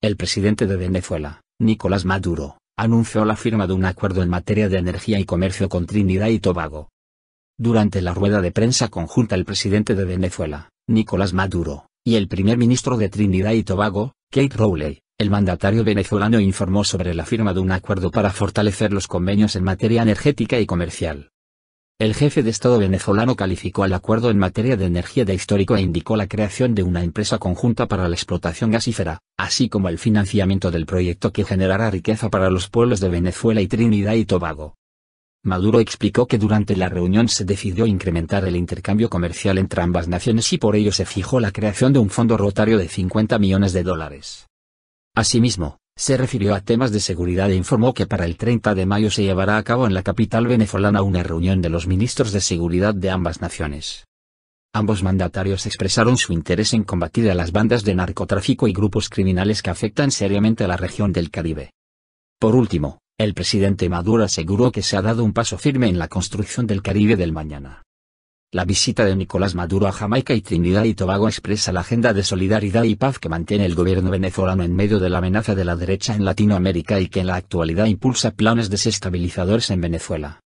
El presidente de Venezuela, Nicolás Maduro, anunció la firma de un acuerdo en materia de energía y comercio con Trinidad y Tobago. Durante la rueda de prensa conjunta el presidente de Venezuela, Nicolás Maduro, y el primer ministro de Trinidad y Tobago, Kate Rowley, el mandatario venezolano informó sobre la firma de un acuerdo para fortalecer los convenios en materia energética y comercial. El jefe de Estado venezolano calificó el acuerdo en materia de energía de histórico e indicó la creación de una empresa conjunta para la explotación gasífera, así como el financiamiento del proyecto que generará riqueza para los pueblos de Venezuela y Trinidad y Tobago. Maduro explicó que durante la reunión se decidió incrementar el intercambio comercial entre ambas naciones y por ello se fijó la creación de un fondo rotario de 50 millones de dólares. Asimismo, se refirió a temas de seguridad e informó que para el 30 de mayo se llevará a cabo en la capital venezolana una reunión de los ministros de seguridad de ambas naciones. Ambos mandatarios expresaron su interés en combatir a las bandas de narcotráfico y grupos criminales que afectan seriamente a la región del Caribe. Por último, el presidente Maduro aseguró que se ha dado un paso firme en la construcción del Caribe del mañana. La visita de Nicolás Maduro a Jamaica y Trinidad y Tobago expresa la agenda de solidaridad y paz que mantiene el gobierno venezolano en medio de la amenaza de la derecha en Latinoamérica y que en la actualidad impulsa planes desestabilizadores en Venezuela.